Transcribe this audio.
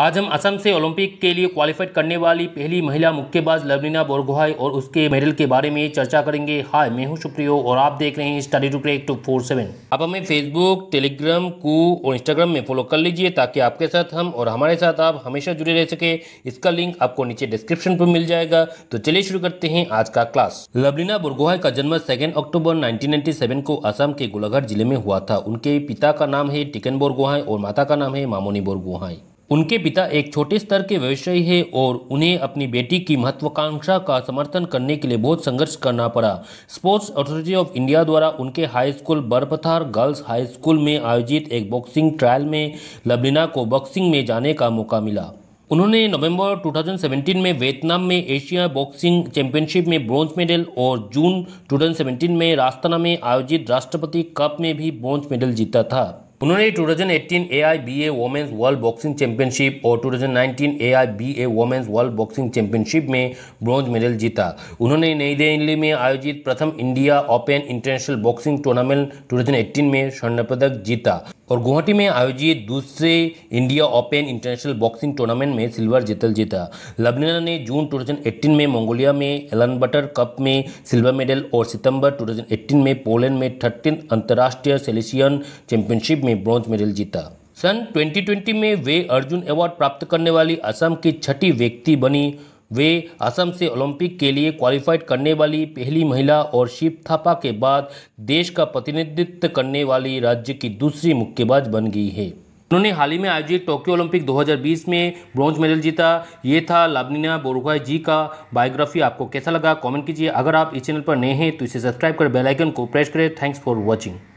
आज हम असम से ओलंपिक के लिए क्वालिफाइड करने वाली पहली महिला मुक्केबाज लवलीना बोरगोहाई और उसके मेडल के बारे में चर्चा करेंगे हाय मैं हूं सुप्रियो और आप देख रहे हैं study to crack two four seven आप हमें फेसबुक टेलीग्राम कू और इंस्टाग्राम में फॉलो कर लीजिए ताकि आपके साथ हम और हमारे साथ आप हमेशा जुड़े रह सके इसका लिंक आपको नीचे डिस्क्रिप्शन पर मिल जाएगा तो चलिए शुरू करते हैं आज का क्लास लवलीना बोरगोहाई का जन्म सेकेंड अक्टूबर नाइनटीन को असम के गोलाघाट जिले में हुआ था उनके पिता का नाम है टिकन बोरगोहाई और माता का नाम है मामोनी बोरगोहाई उनके पिता एक छोटे स्तर के व्यवसायी है और उन्हें अपनी बेटी की महत्वाकांक्षा का समर्थन करने के लिए बहुत संघर्ष करना पड़ा स्पोर्ट्स अथॉरिटी ऑफ इंडिया द्वारा उनके high school Barpathar girls high school में आयोजित एक बॉक्सिंग ट्रायल में लबलिना को बॉक्सिंग में जाने का मौका मिला उन्होंने नवंबर 2017 में वियतनाम में एशिया बॉक्सिंग चैंपियनशिप में ब्रॉन्ज मेडल और जून 2017 में रास्ताना में आयोजित राष्ट्रपति कप में भी ब्रॉन्ज मेडल जीता था उन्होंने two thousand eighteen A I B A women's world boxing championship और two thousand nineteen A I B A women's world boxing championship में ब्रॉन्ज मेडल जीता उन्होंने नई दिल्ली में आयोजित प्रथम India open international boxing tournament two thousand eighteen में स्वर्ण पदक जीता और गुवाहाटी में आयोजित दूसरे India open international boxing tournament में सिल्वर जीतल जीता लबनेना ने जून 2018 में मंगोलिया में एलन बटर कप में सिल्वर मेडल और सितंबर 2018 में पोलैंड में थर्टीन अंतर्राष्ट्रीय सेलेसियन चैंपियनशिप में ब्रॉन्ज मेडल जीता सन 2020 में वे अर्जुन अवार्ड प्राप्त करने वाली असम की छठी व्यक्ति बनी वे असम से ओलंपिक के लिए क्वालिफाइड करने वाली पहली महिला और शिव थापा के बाद देश का प्रतिनिधित्व करने वाली राज्य की दूसरी मुक्केबाज बन गई है उन्होंने हाल ही में आयोजित टोक्यो ओलंपिक 2020 में ब्रॉन्ज मेडल जीता ये था लाबनीना बोरुखा जी का बायोग्राफी आपको कैसा लगा कमेंट कीजिए अगर आप इस चैनल पर नए हैं तो इसे सब्सक्राइब कर बेल आइकन को प्रेस करें थैंक्स फॉर वॉचिंग